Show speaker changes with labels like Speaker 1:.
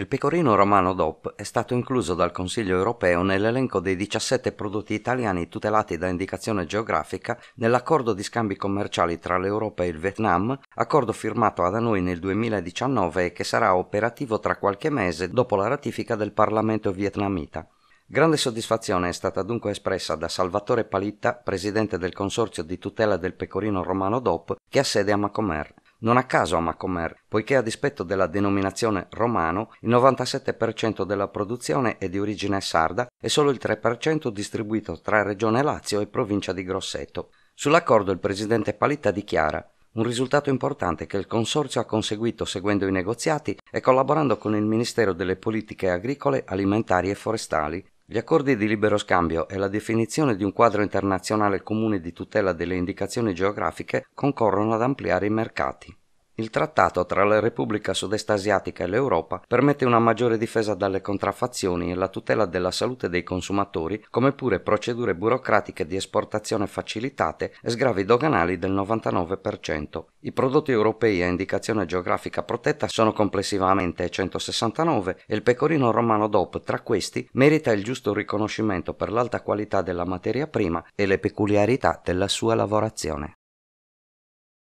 Speaker 1: Il pecorino romano DOP è stato incluso dal Consiglio europeo nell'elenco dei 17 prodotti italiani tutelati da indicazione geografica nell'accordo di scambi commerciali tra l'Europa e il Vietnam, accordo firmato da noi nel 2019 e che sarà operativo tra qualche mese dopo la ratifica del Parlamento vietnamita. Grande soddisfazione è stata dunque espressa da Salvatore Palitta, presidente del Consorzio di tutela del pecorino romano DOP, che ha sede a Macomer. Non a caso a Macomer, poiché a dispetto della denominazione romano, il 97% della produzione è di origine sarda e solo il 3% distribuito tra Regione Lazio e provincia di Grosseto. Sull'accordo il presidente Palitta dichiara un risultato importante che il Consorzio ha conseguito seguendo i negoziati e collaborando con il Ministero delle Politiche Agricole, Alimentari e Forestali, gli accordi di libero scambio e la definizione di un quadro internazionale comune di tutela delle indicazioni geografiche concorrono ad ampliare i mercati. Il trattato tra la Repubblica Sud-Est asiatica e l'Europa permette una maggiore difesa dalle contraffazioni e la tutela della salute dei consumatori, come pure procedure burocratiche di esportazione facilitate e sgravi doganali del 99%. I prodotti europei a indicazione geografica protetta sono complessivamente 169 e il pecorino romano DOP tra questi merita il giusto riconoscimento per l'alta qualità della materia prima e le peculiarità della sua lavorazione.